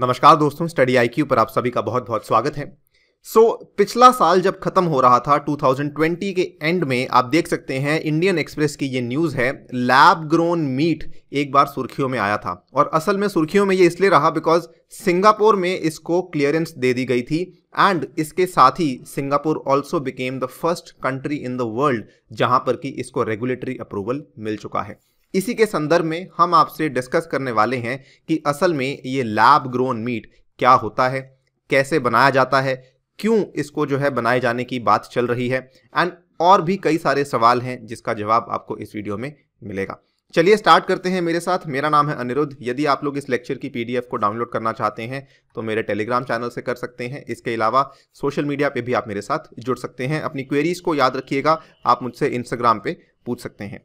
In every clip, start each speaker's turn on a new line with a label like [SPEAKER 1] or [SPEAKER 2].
[SPEAKER 1] नमस्कार दोस्तों स्टडी आई पर आप सभी का बहुत बहुत स्वागत है सो so, पिछला साल जब ख़त्म हो रहा था 2020 के एंड में आप देख सकते हैं इंडियन एक्सप्रेस की ये न्यूज़ है लैब ग्रोन मीट एक बार सुर्खियों में आया था और असल में सुर्खियों में ये इसलिए रहा बिकॉज सिंगापुर में इसको क्लियरेंस दे दी गई थी एंड इसके साथ ही Singapore also became the first country in the world जहां पर कि इसको रेगुलेटरी अप्रूवल मिल चुका है इसी के संदर्भ में हम आपसे डिस्कस करने वाले हैं कि असल में ये लैब ग्रोन मीट क्या होता है कैसे बनाया जाता है क्यों इसको जो है बनाए जाने की बात चल रही है एंड और भी कई सारे सवाल हैं जिसका जवाब आपको इस वीडियो में मिलेगा चलिए स्टार्ट करते हैं मेरे साथ मेरा नाम है अनिरुद्ध यदि आप लोग इस लेक्चर की पीडीएफ को डाउनलोड करना चाहते हैं तो मेरे टेलीग्राम चैनल से कर सकते हैं इसके अलावा सोशल मीडिया पे भी आप मेरे साथ जुड़ सकते हैं अपनी क्वेरीज़ को याद रखिएगा आप मुझसे इंस्टाग्राम पे पूछ सकते हैं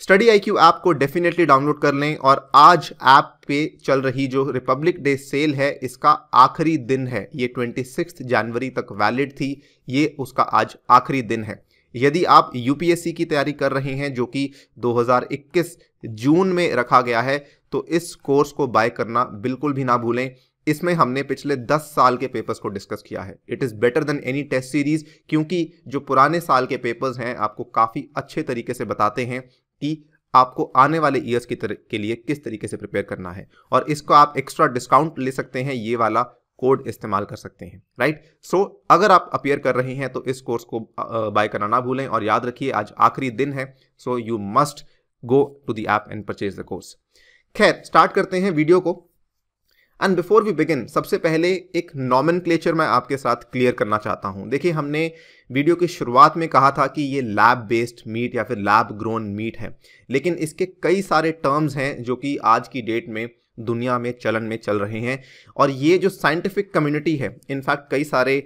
[SPEAKER 1] स्टडी आई क्यू ऐप को डेफिनेटली डाउनलोड कर लें और आज ऐप पे चल रही जो रिपब्लिक डे सेल है इसका आखिरी दिन है ये ट्वेंटी जनवरी तक वैलिड थी ये उसका आज आखिरी दिन है यदि आप यूपीएससी की तैयारी कर रहे हैं जो कि 2021 जून में रखा गया है तो इस कोर्स को बाय करना बिल्कुल भी ना भूलें इसमें हमने पिछले 10 साल के पेपर्स को डिस्कस किया है it is better than any test series क्योंकि जो पुराने साल के पेपर्स हैं आपको काफ़ी अच्छे तरीके से बताते हैं कि आपको आने वाले ईयर्स की तरह के लिए किस तरीके से प्रिपेयर करना है और इसको आप एक्स्ट्रा डिस्काउंट ले सकते हैं ये वाला कोड इस्तेमाल कर सकते हैं राइट सो so, अगर आप अपेयर कर रहे हैं तो इस कोर्स को बाय करना ना भूलें और याद रखिए आज आखिरी दिन है so you must go to the app and purchase the course खैर स्टार्ट करते हैं वीडियो को एंड बिफोर वी बिगिन सबसे पहले एक नॉमन मैं आपके साथ क्लियर करना चाहता हूं देखिए हमने वीडियो की शुरुआत में कहा था कि ये लैब बेस्ड मीट या फिर लैब ग्रोन मीट है लेकिन इसके कई सारे टर्म्स हैं जो कि आज की डेट में दुनिया में चलन में चल रहे हैं और ये जो साइंटिफिक कम्युनिटी है इनफैक्ट कई सारे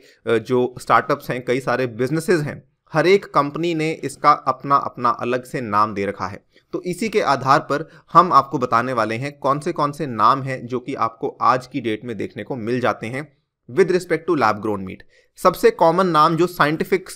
[SPEAKER 1] जो स्टार्टअप्स हैं कई सारे बिजनेसेस हैं हर एक कंपनी ने इसका अपना अपना अलग से नाम दे रखा है तो इसी के आधार पर हम आपको बताने वाले हैं कौन से कौन से नाम हैं जो कि आपको आज की डेट में देखने को मिल जाते हैं with respect to lab grown meat सबसे कॉमन नाम जो साइंटिफिक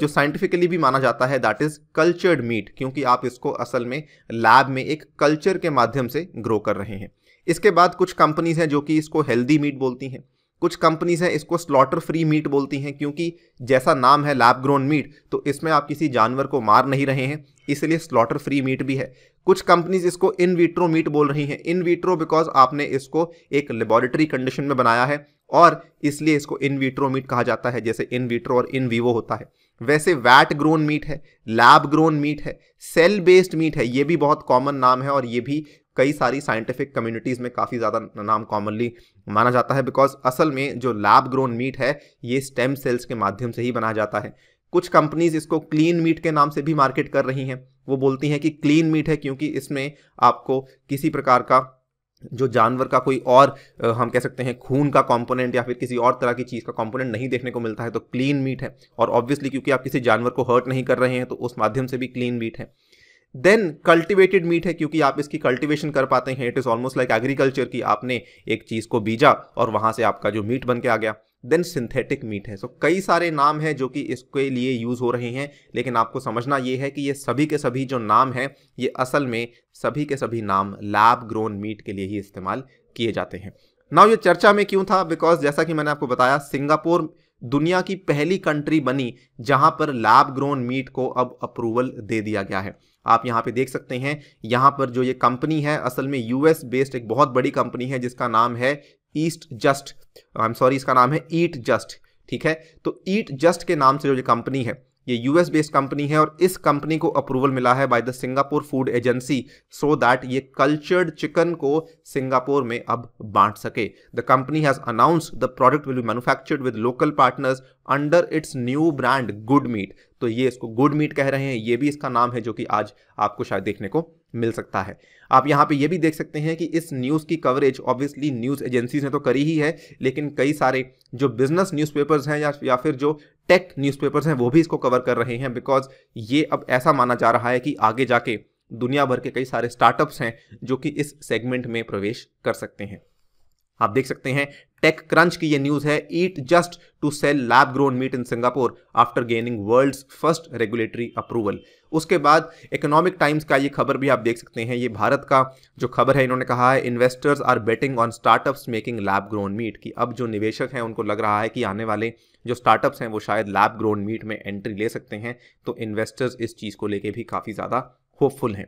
[SPEAKER 1] जो साइंटिफिकली भी माना जाता है दैट इज़ कल्चर्ड मीट क्योंकि आप इसको असल में लैब में एक कल्चर के माध्यम से ग्रो कर रहे हैं इसके बाद कुछ कंपनीज हैं जो कि इसको हेल्दी मीट बोलती हैं कुछ कंपनीज हैं इसको स्लॉटर फ्री मीट बोलती हैं क्योंकि जैसा नाम है लैब ग्रोन मीट तो इसमें आप किसी जानवर को मार नहीं रहे हैं इसलिए स्लॉटर फ्री मीट भी है कुछ कंपनीज इसको इन विट्रो मीट बोल रही हैं इन विट्रो बिकॉज आपने इसको एक लेबॉरेटरी कंडीशन में बनाया है और इसलिए इसको इन विट्रो मीट कहा जाता है जैसे इन विट्रो और इन वीवो होता है वैसे वैट ग्रोन मीट है लैब ग्रोन मीट है सेल बेस्ड मीट है ये भी बहुत कॉमन नाम है और ये भी कई सारी साइंटिफिक कम्युनिटीज़ में काफ़ी ज़्यादा नाम कॉमनली माना जाता है बिकॉज असल में जो लैब ग्रोन मीट है ये स्टेम सेल्स के माध्यम से ही बनाया जाता है कुछ कंपनीज इसको क्लीन मीट के नाम से भी मार्केट कर रही हैं वो बोलती हैं कि क्लीन मीट है क्योंकि इसमें आपको किसी प्रकार का जो जानवर का कोई और हम कह सकते हैं खून का कंपोनेंट या फिर किसी और तरह की चीज़ का कंपोनेंट नहीं देखने को मिलता है तो क्लीन मीट है और ऑब्वियसली क्योंकि आप किसी जानवर को हर्ट नहीं कर रहे हैं तो उस माध्यम से भी क्लीन मीट है देन कल्टिवेटेड मीट है क्योंकि आप इसकी कल्टिवेशन कर पाते हैं it is almost like agriculture की आपने एक चीज़ को बीजा और वहाँ से आपका जो मीट बन के आ गया देन सिंथेटिक मीट है सो so, कई सारे नाम हैं जो कि इसके लिए यूज़ हो रहे हैं लेकिन आपको समझना ये है कि ये सभी के सभी जो नाम हैं ये असल में सभी के सभी नाम लैब ग्रोन मीट के लिए ही इस्तेमाल किए जाते हैं नाउ ये चर्चा में क्यों था बिकॉज जैसा कि मैंने आपको बताया सिंगापुर दुनिया की पहली कंट्री बनी जहां पर लैब ग्रोन मीट को अब अप्रूवल दे दिया गया है आप यहां पे देख सकते हैं यहां पर जो ये कंपनी है असल में यूएस बेस्ड एक बहुत बड़ी कंपनी है जिसका नाम है Eat Just I am sorry इसका नाम है ईट जस्ट ठीक है तो ईट जस्ट के नाम से जो कंपनी है ये यूएस बेस्ड कंपनी है और इस कंपनी को अप्रूवल मिला है by the Singapore food agency so that ये कल्चर्ड चिकन को सिंगापुर में अब बांट सके the company has announce the product will be manufactured with local partners under its new brand good meat तो ये इसको गुड मीट कह रहे हैं ये भी इसका नाम है जो कि आज आपको शायद देखने को मिल सकता है आप यहाँ पे ये भी देख सकते हैं कि इस न्यूज़ की कवरेज ऑब्वियसली न्यूज़ एजेंसीज ने तो करी ही है लेकिन कई सारे जो बिजनेस न्यूज़पेपर्स हैं या या फिर जो टेक न्यूज़पेपर्स हैं वो भी इसको कवर कर रहे हैं बिकॉज ये अब ऐसा माना जा रहा है कि आगे जाके दुनिया भर के कई सारे स्टार्टअप्स हैं जो कि इस सेगमेंट में प्रवेश कर सकते हैं आप देख सकते हैं टेक क्रंच की ये न्यूज है Eat Just to sell lab grown meat in Singapore after gaining world's first regulatory approval उसके बाद इकोनॉमिक टाइम्स का ये खबर भी आप देख सकते हैं ये भारत का जो खबर है इन्होंने कहा है investors are betting on startups making lab grown meat कि अब जो निवेशक हैं उनको लग रहा है कि आने वाले जो स्टार्टअप्स हैं वो शायद लैब ग्रोन मीट में एंट्री ले सकते हैं तो इन्वेस्टर्स इस चीज़ को लेके भी काफ़ी ज़्यादा होपफुल हैं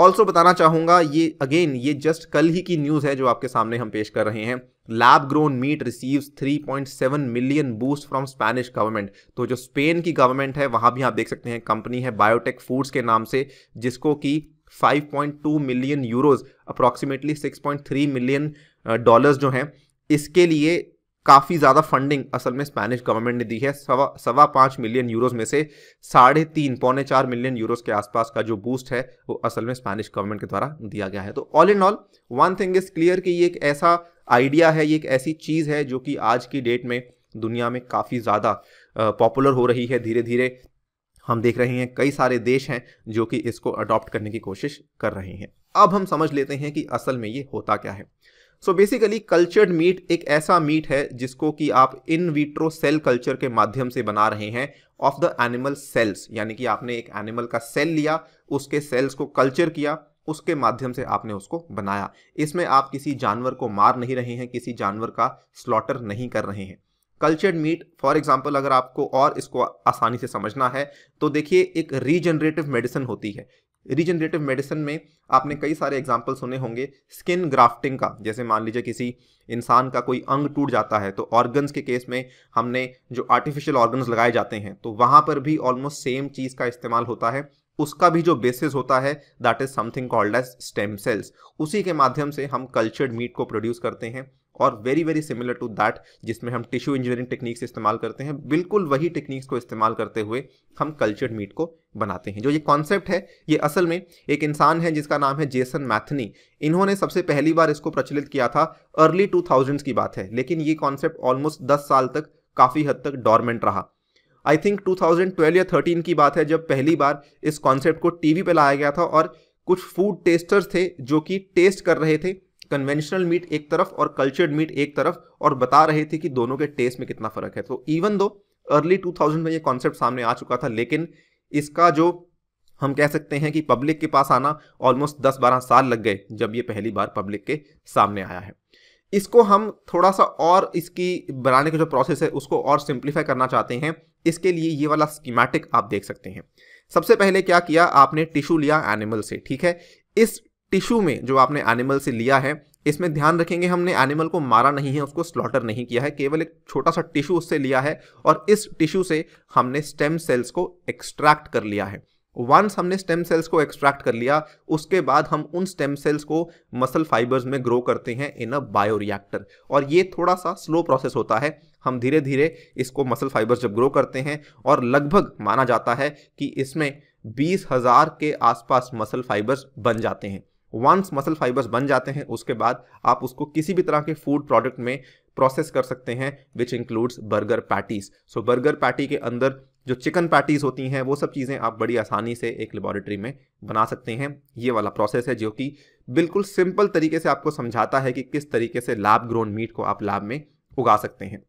[SPEAKER 1] ऑल्सो बताना चाहूंगा ये अगेन ये जस्ट कल ही की न्यूज़ है जो आपके सामने हम पेश कर रहे हैं lab grown meat receives 3.7 million boost from Spanish government तो जो स्पेन की गवर्नमेंट है वहाँ भी आप देख सकते हैं कंपनी है बायोटेक फूड्स के नाम से जिसको कि 5.2 million euros approximately 6.3 million dollars जो हैं इसके लिए काफ़ी ज़्यादा फंडिंग असल में स्पेनिश गवर्नमेंट ने दी है सवा सवा पाँच मिलियन यूरोज में से साढ़े तीन पौने चार मिलियन यूरोज़ के आसपास का जो बूस्ट है वो असल में स्पेनिश गवर्नमेंट के द्वारा दिया गया है तो all in all one thing is clear कि ये एक ऐसा आइडिया है ये एक ऐसी चीज़ है जो कि आज की डेट में दुनिया में काफ़ी ज़्यादा पॉपुलर हो रही है धीरे धीरे हम देख रहे हैं कई सारे देश हैं जो कि इसको अडॉप्ट करने की कोशिश कर रहे हैं अब हम समझ लेते हैं कि असल में ये होता क्या है सो बेसिकली कल्चर्ड मीट एक ऐसा मीट है जिसको कि आप इन विट्रो सेल कल्चर के माध्यम से बना रहे हैं ऑफ द एनिमल सेल्स यानी कि आपने एक एनिमल का सेल लिया उसके सेल्स को कल्चर किया उसके माध्यम से आपने उसको बनाया इसमें आप किसी जानवर को मार नहीं रहे हैं किसी जानवर का स्लॉटर नहीं कर रहे हैं कल्चर्ड मीट फॉर एग्जाम्पल अगर आपको और इसको आसानी से समझना है तो देखिए एक रीजनरेटिव मेडिसिन होती है रीजनरेटिव मेडिसिन में आपने कई सारे एग्जाम्पल सुने होंगे स्किन ग्राफ्टिंग का जैसे मान लीजिए किसी इंसान का कोई अंग टूट जाता है तो ऑर्गन्स के केस में हमने जो आर्टिफिशियल ऑर्गन्स लगाए जाते हैं तो वहाँ पर भी ऑलमोस्ट सेम चीज़ का इस्तेमाल होता है उसका भी जो बेसिस होता है that is something called as stem cells उसी के माध्यम से हम कल्चर्ड मीट को प्रोड्यूस करते हैं और very very similar to that जिसमें हम टिश्यू इंजीनियरिंग टेक्निक्स इस्तेमाल करते हैं बिल्कुल वही टेक्निक्स को इस्तेमाल करते हुए हम कल्चर्ड मीट को बनाते हैं जो ये कॉन्सेप्ट है ये असल में एक इंसान है जिसका नाम है जेसन मैथनी इन्होंने सबसे पहली बार इसको प्रचलित किया था अर्ली टू की बात है लेकिन ये कॉन्सेप्ट ऑलमोस्ट दस साल तक काफ़ी हद तक डॉर्मेंट रहा आई थिंक 2012 या 13 की बात है जब पहली बार इस कॉन्सेप्ट को टीवी पे लाया गया था और कुछ फूड टेस्टर्स थे जो कि टेस्ट कर रहे थे कन्वेंशनल मीट एक तरफ और कल्चर्ड मीट एक तरफ और बता रहे थे कि दोनों के टेस्ट में कितना फर्क है तो इवन दो अर्ली 2000 में ये कॉन्सेप्ट सामने आ चुका था लेकिन इसका जो हम कह सकते हैं कि पब्लिक के पास आना ऑलमोस्ट 10-12 साल लग गए जब ये पहली बार पब्लिक के सामने आया है इसको हम थोड़ा सा और इसकी बनाने का जो प्रोसेस है उसको और सिंप्लीफाई करना चाहते हैं इसके लिए ये वाला स्कीमेटिक आप देख सकते हैं सबसे पहले क्या किया आपने टिश्यू लिया एनिमल से ठीक है इस टिश्यू में जो आपने एनिमल से लिया है इसमें ध्यान रखेंगे हमने एनिमल को मारा नहीं है उसको स्लॉटर नहीं किया है केवल एक छोटा सा टिश्यू उससे लिया है और इस टिश्यू से हमने स्टेम सेल्स को एक्सट्रैक्ट कर लिया है वंस हमने स्टेम सेल्स को एक्सट्रैक्ट कर लिया उसके बाद हम उन स्टेम सेल्स को मसल फाइबर्स में ग्रो करते हैं इन अ बायो रिएक्टर और ये थोड़ा सा स्लो प्रोसेस होता है हम धीरे धीरे इसको मसल फाइबर्स जब ग्रो करते हैं और लगभग माना जाता है कि इसमें बीस हज़ार के आसपास मसल फाइबर्स बन जाते हैं वंस मसल फाइबर्स बन जाते हैं उसके बाद आप उसको किसी भी तरह के फूड प्रोडक्ट में प्रोसेस कर सकते हैं which includes burger patties so burger patty के अंदर जो चिकन पैटीज होती हैं वो सब चीज़ें आप बड़ी आसानी से एक लेबॉरेटरी में बना सकते हैं ये वाला प्रोसेस है जो कि बिल्कुल सिंपल तरीके से आपको समझाता है कि किस तरीके से लैब ग्रोन मीट को आप लैब में उगा सकते हैं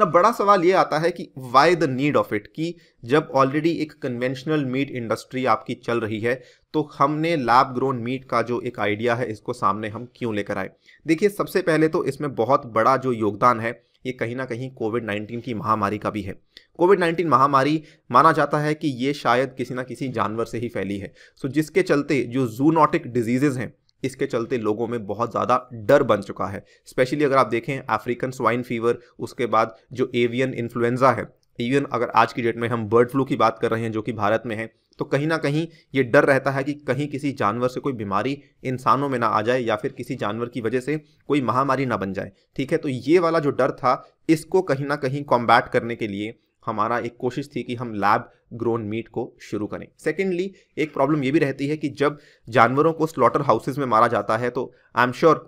[SPEAKER 1] ना बड़ा सवाल ये आता है कि why the need of it कि जब ऑलरेडी एक कन्वेंशनल मीट इंडस्ट्री आपकी चल रही है तो हमने लैब ग्रोन मीट का जो एक आइडिया है इसको सामने हम क्यों लेकर आए देखिए सबसे पहले तो इसमें बहुत बड़ा जो योगदान है ये कहीं ना कहीं कोविड नाइन्टीन की महामारी का भी है कोविड नाइन्टीन महामारी माना जाता है कि ये शायद किसी ना किसी जानवर से ही फैली है सो जिसके चलते जो जूनॉटिक डिजीजेज हैं इसके चलते लोगों में बहुत ज़्यादा डर बन चुका है स्पेशली अगर आप देखें अफ्रीकन स्वाइन फीवर उसके बाद जो एवियन इन्फ्लुएंजा है इवन अगर आज की डेट में हम बर्ड फ्लू की बात कर रहे हैं जो कि भारत में है तो कहीं ना कहीं ये डर रहता है कि कहीं किसी जानवर से कोई बीमारी इंसानों में ना आ जाए या फिर किसी जानवर की वजह से कोई महामारी ना बन जाए ठीक है तो ये वाला जो डर था इसको कहीं ना कहीं कॉम्बैट करने के लिए हमारा एक कोशिश थी कि हम लैब ग्रोन मीट को शुरू करें सेकेंडली एक प्रॉब्लम ये भी रहती है कि जब जानवरों को स्लॉटर हाउसेज में मारा जाता है तो आई एम श्योर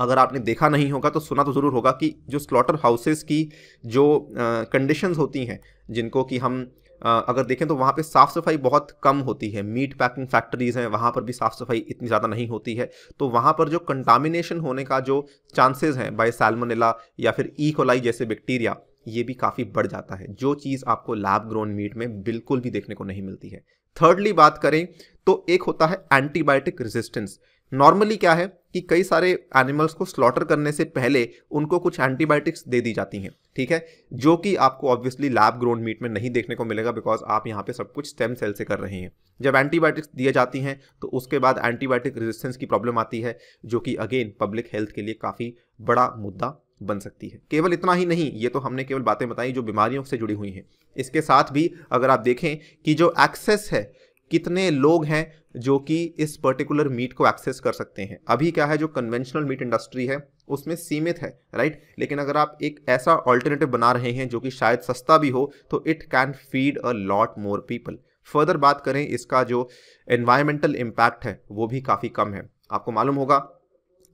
[SPEAKER 1] अगर आपने देखा नहीं होगा तो सुना तो ज़रूर होगा कि जो स्लॉटर हाउसेज की जो कंडीशंस uh, होती हैं जिनको कि हम अगर देखें तो वहाँ पे साफ़ सफाई बहुत कम होती है मीट पैकिंग फैक्ट्रीज़ हैं वहाँ पर भी साफ़ सफाई इतनी ज़्यादा नहीं होती है तो वहाँ पर जो कंटामिनेशन होने का जो चांसेस हैं बाय सैलमोनेला या फिर ई e. कोलाई जैसे बैक्टीरिया ये भी काफ़ी बढ़ जाता है जो चीज़ आपको लैब ग्रोन मीट में बिल्कुल भी देखने को नहीं मिलती है थर्डली बात करें तो एक होता है एंटीबायोटिक रेजिस्टेंस नॉर्मली क्या है कि कई सारे एनिमल्स को स्लॉटर करने से पहले उनको कुछ एंटीबायोटिक्स दे दी जाती हैं ठीक है जो कि आपको ऑब्वियसली लैब ग्रोन मीट में नहीं देखने को मिलेगा बिकॉज आप यहाँ पे सब कुछ स्टेम सेल से कर रहे हैं जब एंटीबायोटिक्स दिए जाती हैं तो उसके बाद एंटीबायोटिक रेजिस्टेंस की प्रॉब्लम आती है जो कि अगेन पब्लिक हेल्थ के लिए काफ़ी बड़ा मुद्दा बन सकती है केवल इतना ही नहीं ये तो हमने केवल बातें बताई जो बीमारियों से जुड़ी हुई हैं इसके साथ भी अगर आप देखें कि जो एक्सेस है कितने लोग हैं जो कि इस पर्टिकुलर मीट को एक्सेस कर सकते हैं अभी क्या है जो कन्वेंशनल मीट इंडस्ट्री है उसमें सीमित है राइट लेकिन अगर आप एक ऐसा ऑल्टरनेटिव बना रहे हैं जो कि शायद सस्ता भी हो तो it can feed a lot more people further बात करें इसका जो एनवायरमेंटल इम्पैक्ट है वो भी काफ़ी कम है आपको मालूम होगा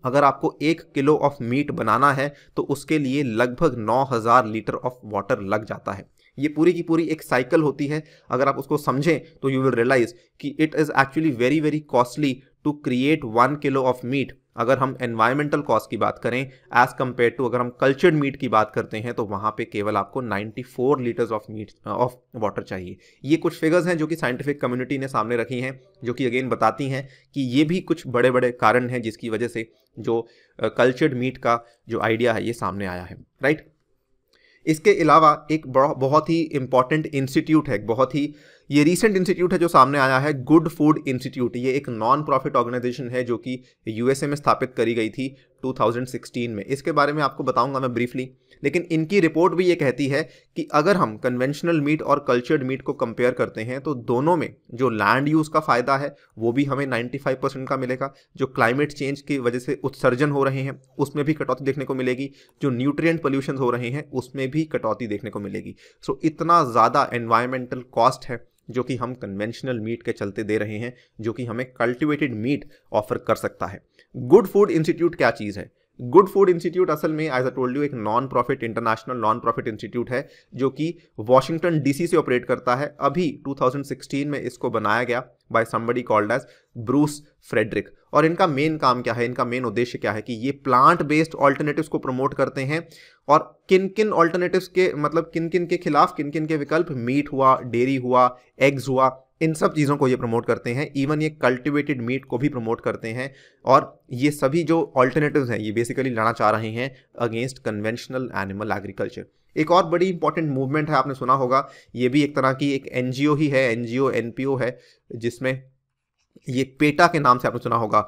[SPEAKER 1] अगर आपको एक किलो ऑफ मीट बनाना है तो उसके लिए लगभग 9000 लीटर ऑफ वाटर लग जाता है ये पूरी की पूरी एक साइकिल होती है अगर आप उसको समझें तो यू विल रियलाइज कि it is actually very very costly to create one kilo of meat अगर हम एनवायरमेंटल कॉस्ट की बात करें एज कम्पेयर टू अगर हम कल्चर्ड मीट की बात करते हैं तो वहाँ पे केवल आपको 94 litres of meat of water चाहिए ये कुछ फिगर्स हैं जो कि साइंटिफिक कम्युनिटी ने सामने रखी हैं जो कि अगेन बताती हैं कि ये भी कुछ बड़े बड़े कारण हैं जिसकी वजह से जो कल्चर्ड मीट का जो आइडिया है ये सामने आया है राइट इसके अलावा एक बहुत ही इंपॉर्टेंट इंस्टीट्यूट है बहुत ही ये रीसेंट इंस्टीट्यूट है जो सामने आया है गुड फूड इंस्टीट्यूट ये एक नॉन प्रॉफिट ऑर्गेनाइजेशन है जो कि यूएसए में स्थापित करी गई थी 2016 में इसके बारे में आपको बताऊंगा मैं ब्रीफली लेकिन इनकी रिपोर्ट भी ये कहती है कि अगर हम कन्वेंशनल मीट और कल्चर्ड मीट को कंपेयर करते हैं तो दोनों में जो लैंड यूज़ का फ़ायदा है वो भी हमें 95 परसेंट का मिलेगा जो क्लाइमेट चेंज की वजह से उत्सर्जन हो रहे हैं उसमें भी कटौती देखने को मिलेगी जो न्यूट्रिय पोल्यूशन हो रहे हैं उसमें भी कटौती देखने को मिलेगी सो इतना ज़्यादा एनवायरमेंटल कॉस्ट है जो कि हम कन्वेंशनल मीट के चलते दे रहे हैं जो कि हमें कल्टिवेटेड मीट ऑफर कर सकता है गुड फूड इंस्टीट्यूट क्या चीज़ है गुड फूड इंस्टीट्यूट असल में एज अ टोल्ड यू एक non profit international non profit institute है जो कि वॉशिंगटन डीसी से ऑपरेट करता है अभी 2016 में इसको बनाया गया by somebody called as Bruce Friedrich और इनका मेन काम क्या है इनका मेन उद्देश्य क्या है कि ये प्लांट बेस्ड ऑल्टरनेटिव्स को प्रमोट करते हैं और किन किन ऑल्टरनेटिव्स के मतलब किन किन के खिलाफ किन किन के विकल्प मीट हुआ डेयरी हुआ एग्स हुआ इन सब चीज़ों को ये प्रमोट करते हैं इवन ये कल्टिवेटेड मीट को भी प्रमोट करते हैं और ये सभी जो ऑल्टरनेटिव हैं ये बेसिकली लड़ा चाह रहे हैं अगेंस्ट कन्वेंशनल एनिमल एग्रीकल्चर एक और बड़ी इंपॉर्टेंट मूवमेंट है आपने सुना होगा ये भी एक तरह की एक एन ही है एन जी है जिसमें ये पेटा के नाम से आपने सुना होगा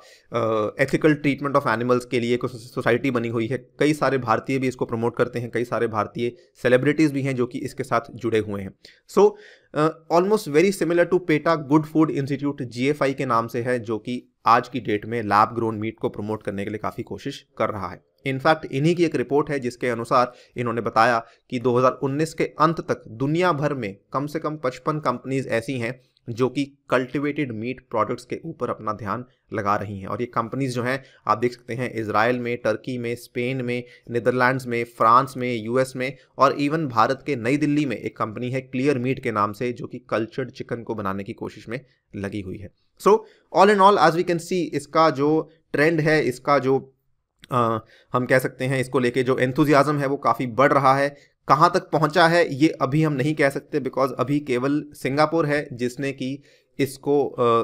[SPEAKER 1] एथिकल ट्रीटमेंट ऑफ एनिमल्स के लिए कुछ सोसाइटी बनी हुई है कई सारे भारतीय भी इसको प्रमोट करते हैं कई सारे भारतीय सेलिब्रिटीज़ भी हैं जो कि इसके साथ जुड़े हुए हैं so so, almost very similar to PETA good food institute जी के नाम से है जो कि आज की डेट में लैब ग्रोन मीट को प्रमोट करने के लिए काफ़ी कोशिश कर रहा है इनफैक्ट इन्हीं की एक रिपोर्ट है जिसके अनुसार इन्होंने बताया कि 2019 के अंत तक दुनिया भर में कम से कम 55 कंपनीज ऐसी हैं जो कि कल्टिवेटेड मीट प्रोडक्ट्स के ऊपर अपना ध्यान लगा रही हैं और ये कंपनीज जो हैं आप देख सकते हैं इसराइल में टर्की में स्पेन में नीदरलैंड्स में फ्रांस में यूएस में और इवन भारत के नई दिल्ली में एक कंपनी है क्लियर मीट के नाम से जो कि कल्चर्ड चिकन को बनाने की कोशिश में लगी हुई है so all and all as we can see इसका जो ट्रेंड है इसका जो आ, हम कह सकते हैं इसको लेके जो एंथुजियाज़म है वो काफ़ी बढ़ रहा है कहाँ तक पहुँचा है ये अभी हम नहीं कह सकते बिकॉज अभी केवल सिंगापुर है जिसने कि इसको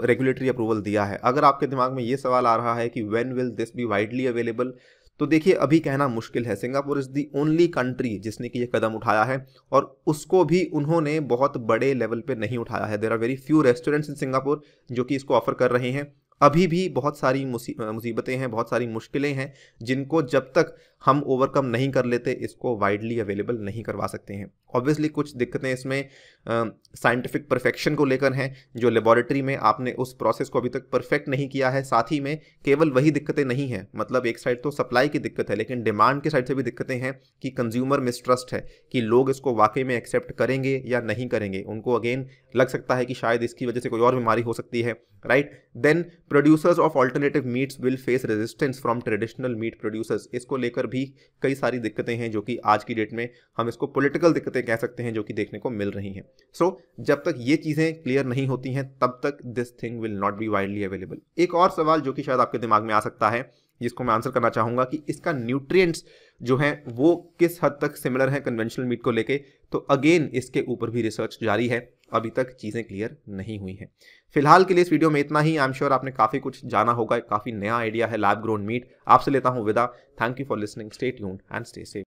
[SPEAKER 1] रेगुलेटरी uh, अप्रूवल दिया है अगर आपके दिमाग में ये सवाल आ रहा है कि when will this be widely available तो देखिए अभी कहना मुश्किल है Singapore is the only country जिसने कि ये कदम उठाया है और उसको भी उन्होंने बहुत बड़े लेवल पे नहीं उठाया है there are very few restaurants in Singapore जो कि इसको ऑफर कर रहे हैं अभी भी बहुत सारी मुसीबतें हैं बहुत सारी मुश्किलें हैं जिनको जब तक हम ओवरकम नहीं कर लेते इसको वाइडली अवेलेबल नहीं करवा सकते हैं ऑब्वियसली कुछ दिक्कतें इसमें साइंटिफिक परफेक्शन को लेकर हैं जो लेबॉरेटरी में आपने उस प्रोसेस को अभी तक परफेक्ट नहीं किया है साथ ही में केवल वही दिक्कतें नहीं हैं मतलब एक साइड तो सप्लाई की दिक्कत है लेकिन डिमांड के साइड से भी दिक्कतें हैं कि कंज्यूमर मिसट्रस्ट है कि लोग इसको वाकई में एक्सेप्ट करेंगे या नहीं करेंगे उनको अगेन लग सकता है कि शायद इसकी वजह से कोई और बीमारी हो सकती है right then producers of alternative meats will face resistance from traditional meat producers इसको लेकर भी कई सारी दिक्कतें हैं जो कि आज की डेट में हम इसको पॉलिटिकल दिक्कतें कह सकते हैं जो कि देखने को मिल रही हैं सो so, जब तक ये चीज़ें क्लियर नहीं होती हैं तब तक this thing will not be widely available एक और सवाल जो कि शायद आपके दिमाग में आ सकता है जिसको मैं आंसर करना चाहूँगा कि इसका न्यूट्रिएंट्स जो हैं वो किस हद तक सिमिलर हैं कन्वेंशनल मीट को लेके तो अगेन इसके ऊपर भी रिसर्च जारी है अभी तक चीज़ें क्लियर नहीं हुई हैं फिलहाल के लिए इस वीडियो में इतना ही आई एम श्योर आपने काफ़ी कुछ जाना होगा काफ़ी नया आइडिया है लैब ग्रोन मीट आपसे लेता हूँ विदा thank you for listening stay tuned and stay safe